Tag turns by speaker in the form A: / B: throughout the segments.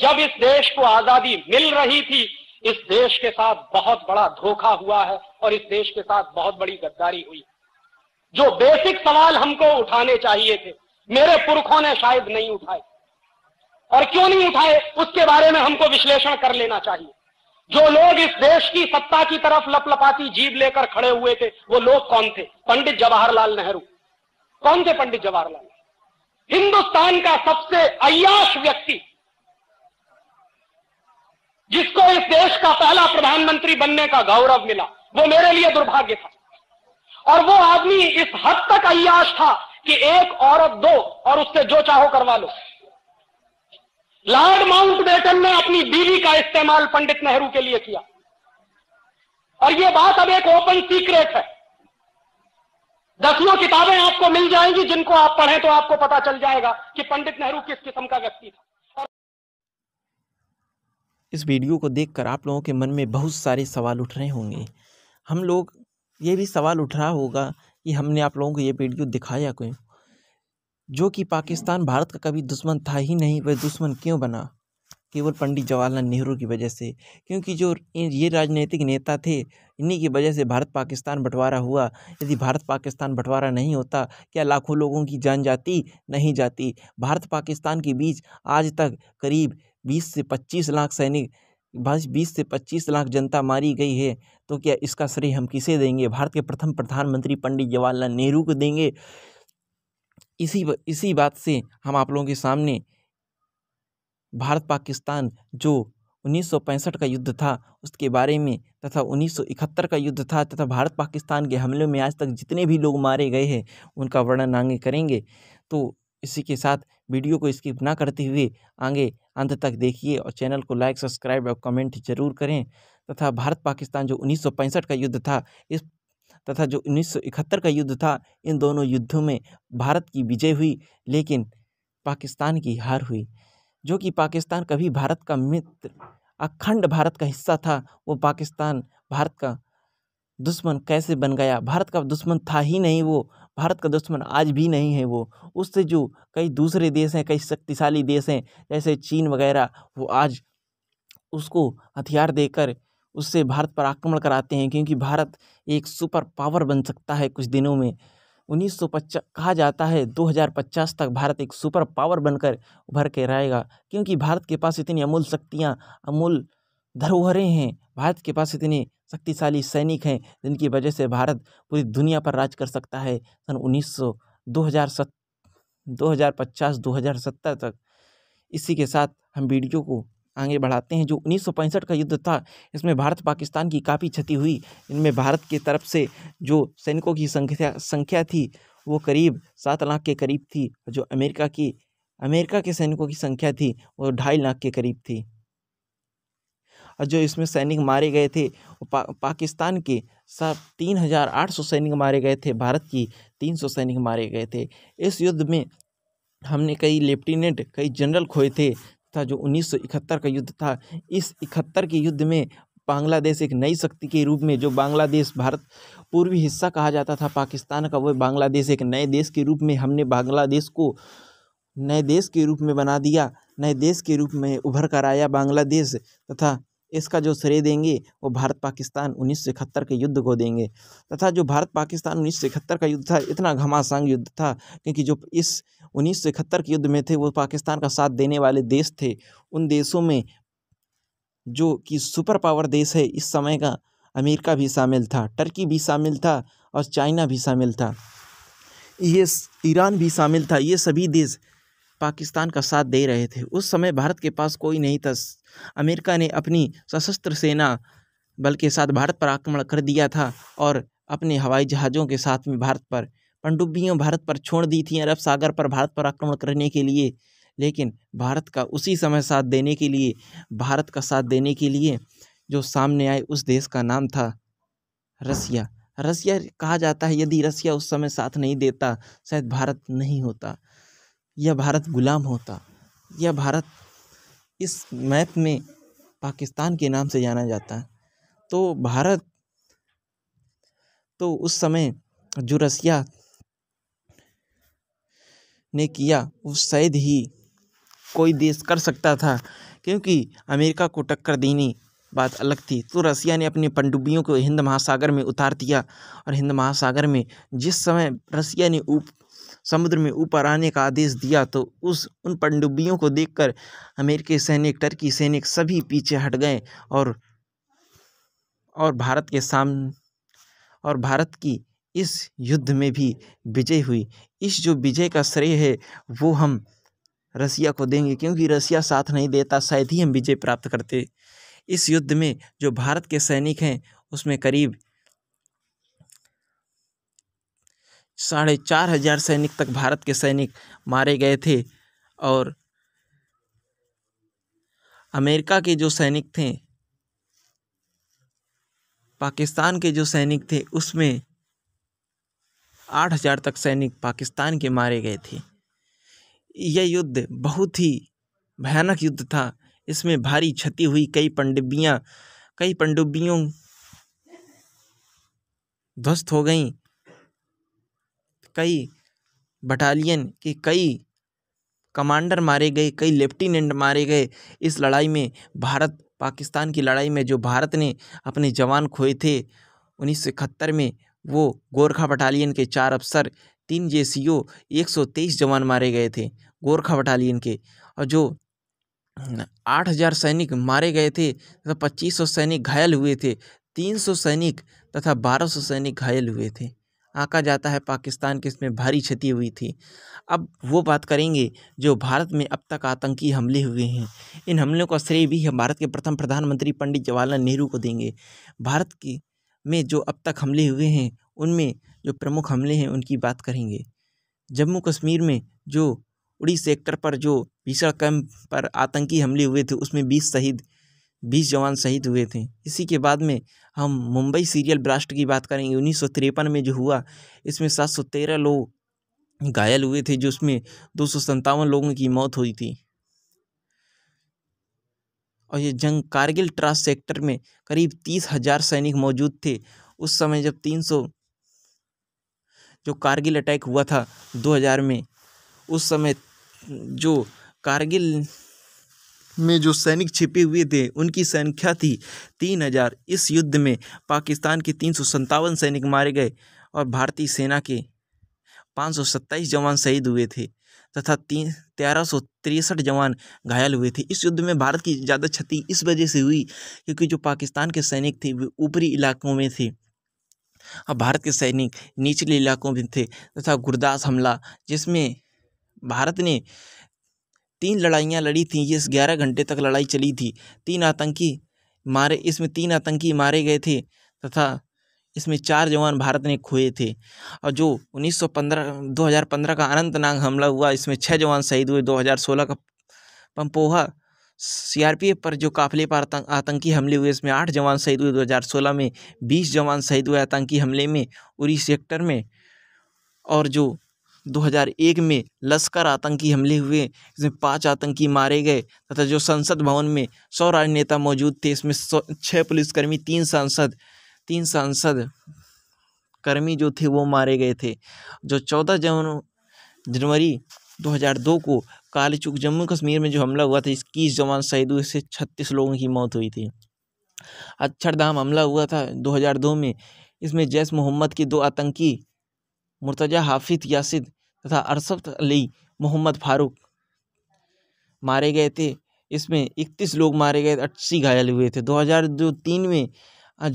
A: जब इस देश को आजादी मिल रही थी इस देश के साथ बहुत बड़ा धोखा हुआ है और इस देश के साथ बहुत बड़ी गद्दारी हुई जो बेसिक सवाल हमको उठाने चाहिए थे मेरे पुरखों ने शायद नहीं उठाए और क्यों नहीं उठाए उसके बारे में हमको विश्लेषण कर लेना चाहिए जो लोग इस देश की सत्ता की तरफ लपलपाती जीव लेकर खड़े हुए थे वो लोग कौन थे पंडित जवाहरलाल नेहरू कौन थे पंडित जवाहरलाल हिंदुस्तान का सबसे अयाश व्यक्ति जिसको इस देश का पहला प्रधानमंत्री बनने का गौरव मिला वो मेरे लिए दुर्भाग्य था और वो आदमी इस हद तक अयाश था कि एक औरत दो और उससे जो चाहो करवा लो लॉर्ड माउंट बेटन ने अपनी बीवी का इस्तेमाल पंडित नेहरू के लिए किया और यह बात अब एक ओपन सीक्रेट है दसियों किताबें आपको मिल जाएंगी जिनको आप पढ़ें तो आपको पता चल जाएगा कि पंडित नेहरू किस किस्म का व्यक्ति था
B: इस वीडियो को देखकर आप लोगों के मन में बहुत सारे सवाल उठ रहे होंगे हम लोग ये भी सवाल उठ रहा होगा कि हमने आप लोगों को ये वीडियो दिखाया क्यों जो कि पाकिस्तान भारत का कभी दुश्मन था ही नहीं वह दुश्मन क्यों बना केवल पंडित जवाहरलाल नेहरू की वजह से क्योंकि जो ये राजनीतिक नेता थे इन्हीं की वजह से भारत पाकिस्तान बंटवारा हुआ यदि भारत पाकिस्तान बंटवारा नहीं होता क्या लाखों लोगों की जान जाती नहीं जाती भारत पाकिस्तान के बीच आज तक करीब बीस से पच्चीस लाख सैनिक बस बीस से पच्चीस लाख जनता मारी गई है तो क्या इसका श्रेय हम किसे देंगे भारत के प्रथम प्रधानमंत्री पंडित जवाहरलाल नेहरू को देंगे इसी इसी बात से हम आप लोगों के सामने भारत पाकिस्तान जो 1965 का युद्ध था उसके बारे में तथा 1971 का युद्ध था तथा भारत पाकिस्तान के हमले में आज तक जितने भी लोग मारे गए हैं उनका वर्णन आगे करेंगे तो इसी के साथ वीडियो को स्किप ना करते हुए आगे अंत तक देखिए और चैनल को लाइक सब्सक्राइब और कमेंट जरूर करें तथा भारत पाकिस्तान जो उन्नीस का युद्ध था इस तथा जो 1971 का युद्ध था इन दोनों युद्धों में भारत की विजय हुई लेकिन पाकिस्तान की हार हुई जो कि पाकिस्तान कभी भारत का मित्र अखंड भारत का हिस्सा था वो पाकिस्तान भारत का दुश्मन कैसे बन गया भारत का दुश्मन था ही नहीं वो भारत का दुश्मन आज भी नहीं है वो उससे जो कई दूसरे देश हैं कई शक्तिशाली देश हैं जैसे चीन वगैरह वो आज उसको हथियार देकर उससे भारत पर आक्रमण कराते हैं क्योंकि भारत एक सुपर पावर बन सकता है कुछ दिनों में उन्नीस कहा जाता है 2050 तक भारत एक सुपर पावर बनकर उभर के रहेगा क्योंकि भारत के पास इतनी अमूल शक्तियाँ अमूल धरोहरें हैं भारत के पास इतने शक्तिशाली सैनिक हैं जिनकी वजह से भारत पूरी दुनिया पर राज कर सकता है सन उन्नीस सौ दो हज़ार दो हज़ार पचास दो हज़ार सत्तर तक इसी के साथ हम वीडियो को आगे बढ़ाते हैं जो उन्नीस का युद्ध था इसमें भारत पाकिस्तान की काफ़ी क्षति हुई इनमें भारत की तरफ से जो सैनिकों की संख्या संख्या थी वो करीब सात लाख के करीब थी जो अमेरिका की अमेरिका के सैनिकों की संख्या थी वो ढाई लाख के करीब थी और जो इसमें सैनिक मारे गए थे पा, पाकिस्तान के साथ तीन हज़ार आठ सौ सैनिक मारे गए थे भारत की तीन सौ सैनिक मारे गए थे इस युद्ध में हमने कई लेफ्टिनेंट कई जनरल खोए थे था जो उन्नीस सौ इकहत्तर का युद्ध था इस इकहत्तर के युद्ध में बांग्लादेश एक नई शक्ति के रूप में जो बांग्लादेश भारत पूर्वी हिस्सा कहा जाता था पाकिस्तान का वह बांग्लादेश एक नए देश के रूप में हमने बांग्लादेश को नए देश के रूप में बना दिया नए देश के रूप में उभर कर आया बांग्लादेश तथा इसका जो श्रेय देंगे वो भारत पाकिस्तान उन्नीस के युद्ध को देंगे तथा जो भारत पाकिस्तान उन्नीस का युद्ध था इतना घमासान युद्ध था क्योंकि जो इस उन्नीस सौ इकहत्तर के युद्ध में थे वो पाकिस्तान का साथ देने वाले देश थे उन देशों में जो कि सुपर पावर देश है इस समय का अमेरिका भी शामिल था टर्की भी शामिल था और चाइना भी शामिल था ये ईरान भी शामिल था ये सभी देश पाकिस्तान का साथ दे रहे थे उस समय भारत के पास कोई नहीं था अमेरिका ने अपनी सशस्त्र सेना बल के साथ भारत पर आक्रमण कर दिया था और अपने हवाई जहाज़ों के साथ में भारत पर पंडुब्बियों भारत पर छोड़ दी थी अरब सागर पर भारत पर आक्रमण करने के लिए लेकिन भारत का उसी समय साथ देने के लिए भारत का साथ देने के लिए जो सामने आए उस देश का नाम था रसिया रसिया कहा जाता है यदि रसिया उस समय साथ नहीं देता शायद भारत नहीं होता यह भारत गुलाम होता यह भारत इस मैप में पाकिस्तान के नाम से जाना जाता तो भारत तो उस समय जो रसिया ने किया वो शायद ही कोई देश कर सकता था क्योंकि अमेरिका को टक्कर देनी बात अलग थी तो रसिया ने अपनी पनडुब्बियों को हिंद महासागर में उतार दिया और हिंद महासागर में जिस समय रसिया ने उप समुद्र में ऊपर आने का आदेश दिया तो उस उन पनडुब्बियों को देखकर अमेरिकी सैनिक टर्की सैनिक सभी पीछे हट गए और और भारत के साम और भारत की इस युद्ध में भी विजय हुई इस जो विजय का श्रेय है वो हम रसिया को देंगे क्योंकि रसिया साथ नहीं देता शायद ही हम विजय प्राप्त करते इस युद्ध में जो भारत के सैनिक हैं उसमें करीब साढ़े चार हजार सैनिक तक भारत के सैनिक मारे गए थे और अमेरिका के जो सैनिक थे पाकिस्तान के जो सैनिक थे उसमें आठ हजार तक सैनिक पाकिस्तान के मारे गए थे यह युद्ध बहुत ही भयानक युद्ध था इसमें भारी क्षति हुई कई पंडुबियाँ कई पंडुब्बियों ध्वस्त हो गईं कई बटालियन के कई कमांडर मारे गए कई लेफ्टिनेंट मारे गए इस लड़ाई में भारत पाकिस्तान की लड़ाई में जो भारत ने अपने जवान खोए थे उन्नीस में वो गोरखा बटालियन के चार अफसर तीन जे सी ओ एक सौ तेईस जवान मारे गए थे गोरखा बटालियन के और जो आठ हजार सैनिक मारे गए थे तथा पच्चीस सौ सैनिक घायल हुए थे तीन सौ सैनिक तथा बारह सौ सैनिक घायल हुए थे आंका जाता है पाकिस्तान की इसमें भारी क्षति हुई थी अब वो बात करेंगे जो भारत में अब तक आतंकी हमले हुए हैं इन हमलों का श्रेय भी हम भारत के प्रथम प्रधानमंत्री पंडित जवाहरलाल नेहरू को देंगे भारत की में जो अब तक हमले हुए हैं उनमें जो प्रमुख हमले हैं उनकी बात करेंगे जम्मू कश्मीर में जो उड़ी सेक्टर पर जो भीषण कैंप पर आतंकी हमले हुए थे उसमें बीस शहीद बीस जवान शहीद हुए थे इसी के बाद में हम मुंबई सीरियल ब्लास्ट की बात करेंगे उन्नीस में जो हुआ इसमें सात लोग घायल हुए थे जिसमें दो सौ लोगों की मौत हुई थी और ये जंग कारगिल ट्रास सेक्टर में करीब तीस हजार सैनिक मौजूद थे उस समय जब तीन सौ जो कारगिल अटैक हुआ था दो हज़ार में उस समय जो कारगिल में जो सैनिक छिपे हुए थे उनकी संख्या थी तीन हजार इस युद्ध में पाकिस्तान के तीन सौ संतावन सैनिक मारे गए और भारतीय सेना के पाँच सौ सत्ताईस जवान शहीद हुए थे तथा तीन तेरह सौ तिरसठ जवान घायल हुए थे इस युद्ध में भारत की ज़्यादा क्षति इस वजह से हुई क्योंकि जो पाकिस्तान के सैनिक थे वे ऊपरी इलाकों में थे और भारत के सैनिक निचले इलाकों में थे तथा गुरदास हमला जिसमें भारत ने तीन लड़ाइयाँ लड़ी थी ये ग्यारह घंटे तक लड़ाई चली थी तीन आतंकी मारे इसमें तीन आतंकी मारे गए थे तथा इसमें चार जवान भारत ने खोए थे और जो 1915 2015 का अनंतनाग हमला हुआ इसमें छः जवान शहीद हुए 2016 का पंपोहा सीआरपीएफ पर जो काफिले पर आतंकी हमले हुए इसमें आठ जवान शहीद हुए 2016 में बीस जवान शहीद हुए आतंकी हमले में उरी सेक्टर में और जो 2001 में लश्कर आतंकी हमले हुए जिसमें पाँच आतंकी मारे गए तथा जो संसद भवन में सौ राजनेता मौजूद थे इसमें छः पुलिसकर्मी तीन सांसद तीन सांसद कर्मी जो थे वो मारे गए थे जो चौदह जन जनवरी 2002 को कालीचौक जम्मू कश्मीर में जो हमला हुआ था इक्कीस जवान शहीद हुए से छत्तीस लोगों की मौत हुई थी अक्षरधाम हमला हुआ था 2002 में इसमें जैश मोहम्मद के दो आतंकी मुर्तजा हाफिज यासिद तथा अरसद अली मोहम्मद फारूक मारे गए थे इसमें इकतीस लोग मारे गए अस्सी घायल हुए थे दो हज़ार दो तीन में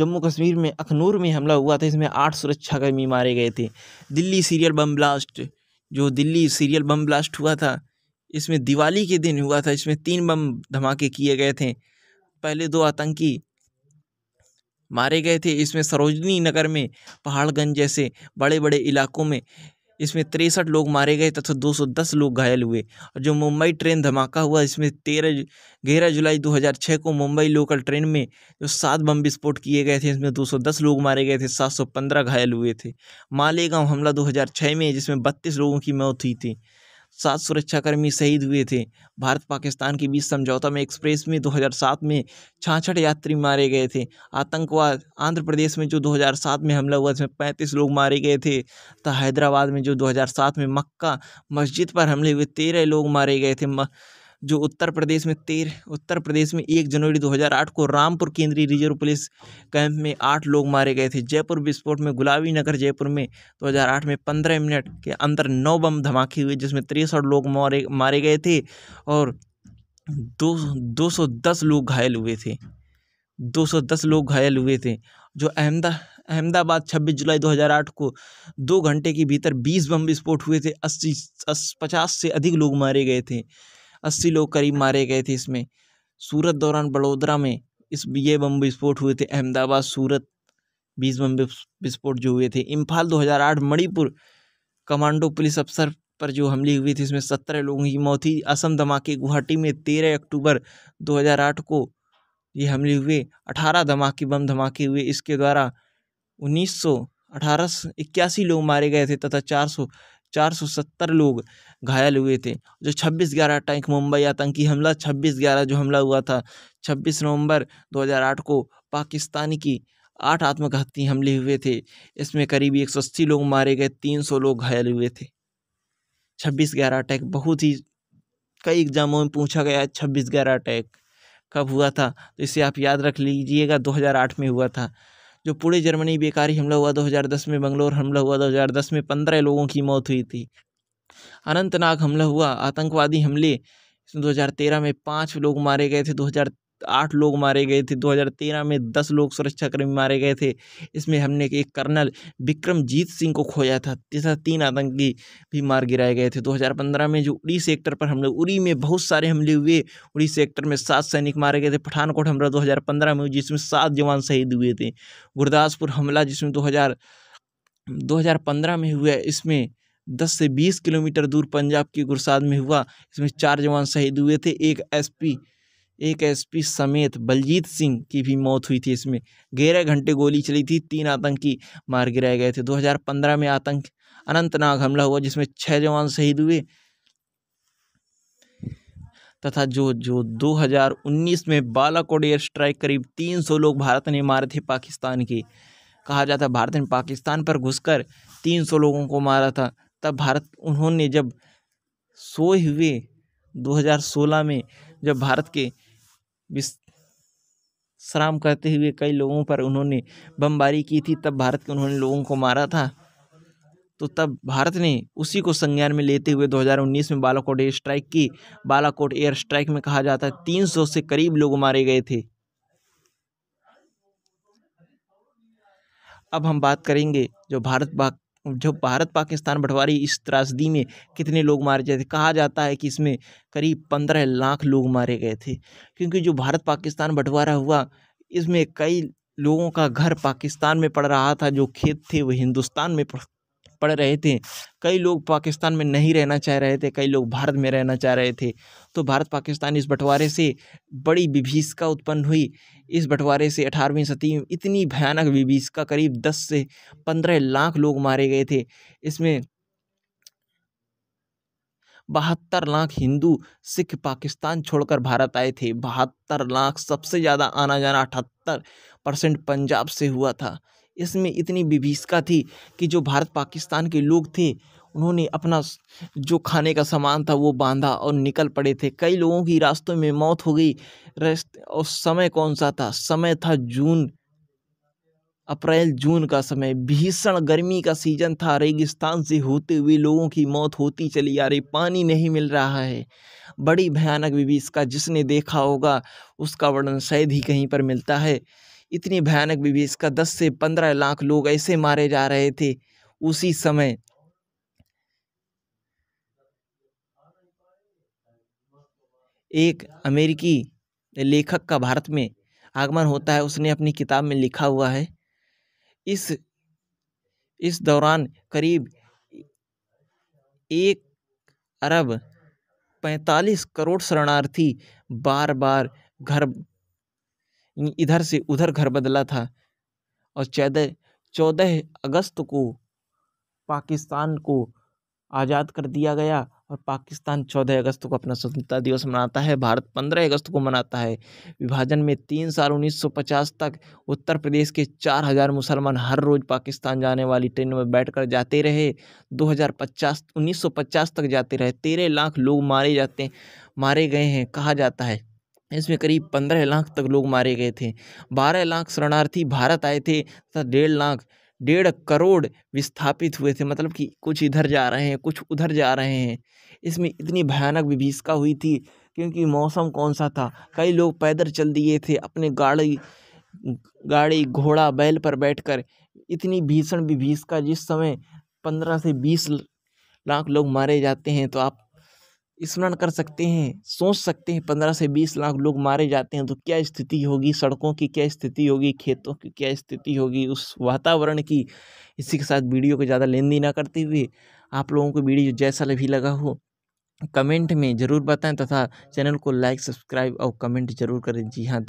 B: जम्मू कश्मीर में अखनूर में हमला हुआ था इसमें आठ सुरक्षाकर्मी मारे गए थे दिल्ली सीरियल बम ब्लास्ट जो दिल्ली सीरियल बम ब्लास्ट हुआ था इसमें दिवाली के दिन हुआ था इसमें तीन बम धमाके किए गए थे पहले दो आतंकी मारे गए थे इसमें सरोजनी नगर में पहाड़गंज जैसे बड़े बड़े इलाकों में इसमें तिरसठ लोग मारे गए तथा 210 लोग घायल हुए और जो मुंबई ट्रेन धमाका हुआ इसमें तेरह ग्यारह जुलाई 2006 को मुंबई लोकल ट्रेन में जो सात बम विस्फोट किए गए थे इसमें 210 लोग मारे गए थे 715 घायल हुए थे मालेगांव हमला 2006 में जिसमें बत्तीस लोगों की मौत हुई थी सात सुरक्षाकर्मी शहीद हुए थे भारत पाकिस्तान के बीच समझौता में एक्सप्रेस में 2007 में छाछठ यात्री मारे गए थे आतंकवाद आंध्र प्रदेश में जो 2007 में हमला हुआ था पैंतीस लोग मारे गए थे तथा हैदराबाद में जो 2007 में मक्का मस्जिद पर हमले हुए तेरह लोग मारे गए थे जो उत्तर प्रदेश में तेरह उत्तर प्रदेश में एक जनवरी 2008 को रामपुर केंद्रीय रिजर्व पुलिस कैंप में आठ लोग मारे गए थे जयपुर विस्फोट में गुलाबी नगर जयपुर में 2008 में पंद्रह मिनट के अंदर नौ बम धमाके हुए जिसमें तिरसठ लोग मारे मारे गए थे और दो दो सौ दस लोग घायल हुए थे दो सौ दस लोग घायल हुए थे जो अहमदा अहमदाबाद 26 जुलाई 2008 को दो घंटे के भीतर 20 बम विस्फोट हुए थे अस्सी पचास से अधिक लोग मारे गए थे अस्सी लोग करीब मारे गए थे इसमें सूरत दौरान बड़ोदरा में इस ये बम विस्फोट हुए थे अहमदाबाद सूरत बीस बम विस्फोट जो हुए थे इम्फाल 2008 मणिपुर कमांडो पुलिस अफसर पर जो हमले हुए थे इसमें सत्रह लोगों की मौत हुई असम धमाके गुवाहाटी में तेरह अक्टूबर 2008 को ये हमले हुए अठारह धमाके बम धमाके हुए इसके द्वारा उन्नीस सौ अठारह इक्यासी लोग मारे गए थे तथा चार सौ चार सौ सत्तर लोग घायल हुए थे जो छब्बीस ग्यारह टैंक मुंबई आतंकी हमला छब्बीस ग्यारह जो हमला हुआ था छब्बीस नवंबर 2008 को पाकिस्तान की आठ आत्मघाती हमले हुए थे इसमें करीब एक सौ अस्सी लोग मारे गए तीन सौ लोग घायल हुए थे छब्बीस ग्यारह अटैक बहुत ही कई एग्जामों में पूछा गया है छब्बीस ग्यारह अटैक कब हुआ था तो इसे आप याद रख लीजिएगा आठ में हुआ था जो पूरे जर्मनी बेकारी हमला हुआ 2010 में बंगलोर हमला हुआ 2010 में पंद्रह लोगों की मौत हुई थी अनंतनाग हमला हुआ आतंकवादी हमले दो में पाँच लोग मारे गए थे दो आठ लोग मारे गए थे 2013 में दस लोग सुरक्षाकर्मी मारे गए थे इसमें हमने एक कर्नल विक्रमजीत सिंह को खोया था तीसरा तीन आतंकी भी मार गिराए गए थे 2015 में जो उड़ी सेक्टर पर हमले उड़ी में बहुत सारे हमले हुए उड़ी सेक्टर में सात सैनिक मारे गए थे पठानकोट हमला 2015 में जिसमें सात जवान शहीद हुए थे गुरदासपुर हमला जिसमें दो हज़ार में हुआ इसमें दस से बीस किलोमीटर दूर पंजाब के गुरसाद में हुआ इसमें चार जवान शहीद हुए थे एक एस एक एसपी समेत बलजीत सिंह की भी मौत हुई थी इसमें ग्यारह घंटे गोली चली थी तीन आतंकी मार गिराए गए थे 2015 में आतंक अनंतनाग हमला हुआ जिसमें छः जवान शहीद हुए तथा जो जो 2019 में बालाकोट एयर स्ट्राइक करीब 300 लोग भारत ने मारे थे पाकिस्तान के कहा जाता भारत ने पाकिस्तान पर घुसकर 300 लोगों को मारा था तब भारत उन्होंने जब सोए हुए 2016 में जब भारत के विश्राम करते हुए कई लोगों पर उन्होंने बमबारी की थी तब भारत के उन्होंने लोगों को मारा था तो तब भारत ने उसी को संज्ञान में लेते हुए 2019 में बालाकोट एयर स्ट्राइक की बालाकोट एयर स्ट्राइक में कहा जाता है 300 से करीब लोग मारे गए थे अब हम बात करेंगे जो भारत जब भारत पाकिस्तान बंटवारे इस त्रासदी में कितने लोग मारे गए थे कहा जाता है कि इसमें करीब पंद्रह लाख लोग मारे गए थे क्योंकि जो भारत पाकिस्तान बंटवारा हुआ इसमें कई लोगों का घर पाकिस्तान में पड़ रहा था जो खेत थे वो हिंदुस्तान में पढ़ रहे थे कई लोग पाकिस्तान में नहीं रहना चाह रहे थे कई लोग भारत में रहना चाह रहे थे तो भारत पाकिस्तान इस बंटवारे से बड़ी विभीषिका उत्पन्न हुई इस बंटवारे से अठारहवीं सदी में इतनी भयानक विभीषिका करीब दस से पंद्रह लाख लोग मारे गए थे इसमें बहत्तर लाख हिंदू सिख पाकिस्तान छोड़कर भारत आए थे बहत्तर लाख सबसे ज़्यादा आना जाना अठहत्तर परसेंट पंजाब से हुआ था इसमें इतनी विभीषिका थी कि जो भारत पाकिस्तान के लोग थे उन्होंने अपना जो खाने का सामान था वो बांधा और निकल पड़े थे कई लोगों की रास्तों में मौत हो गई रेस्ट और समय कौन सा था समय था जून अप्रैल जून का समय भीषण गर्मी का सीजन था रेगिस्तान से होते हुए लोगों की मौत होती चली आ रही पानी नहीं मिल रहा है बड़ी भयानक विभीषिका जिसने देखा होगा उसका वर्णन शायद ही कहीं पर मिलता है इतनी भयानक विभीष इसका दस से पंद्रह लाख लोग ऐसे मारे जा रहे थे उसी समय एक अमेरिकी लेखक का भारत में आगमन होता है उसने अपनी किताब में लिखा हुआ है इस इस दौरान करीब एक अरब पैंतालीस करोड़ शरणार्थी बार बार घर इधर से उधर घर बदला था और चौदह चौदह अगस्त को पाकिस्तान को आज़ाद कर दिया गया और पाकिस्तान चौदह अगस्त को अपना स्वतंत्रता दिवस मनाता है भारत पंद्रह अगस्त को मनाता है विभाजन में तीन साल 1950 तक उत्तर प्रदेश के चार हज़ार मुसलमान हर रोज़ पाकिस्तान जाने वाली ट्रेन में बैठकर जाते रहे 2050 1950 तक जाते रहे तेरह लाख लोग मारे जाते मारे गए हैं कहा जाता है इसमें करीब पंद्रह लाख तक लोग मारे गए थे बारह लाख शरणार्थी भारत आए थे तथा डेढ़ लाख डेढ़ करोड़ विस्थापित हुए थे मतलब कि कुछ इधर जा रहे हैं कुछ उधर जा रहे हैं इसमें इतनी भयानक विभीषिका हुई थी क्योंकि मौसम कौन सा था कई लोग पैदल चल दिए थे अपने गाड़ी गाड़ी घोड़ा बैल पर बैठकर इतनी भीषण विभीषिका जिस समय पंद्रह से बीस लाख लोग मारे जाते हैं तो आप स्मरण कर सकते हैं सोच सकते हैं पंद्रह से बीस लाख लोग मारे जाते हैं तो क्या स्थिति होगी सड़कों की क्या स्थिति होगी खेतों की क्या स्थिति होगी उस वातावरण की इसी के साथ वीडियो को ज़्यादा लेन देन करते हुए आप लोगों को वीडियो जैसा भी लगा हो कमेंट में ज़रूर बताएं तथा चैनल को लाइक सब्सक्राइब और कमेंट जरूर करें जी हाँ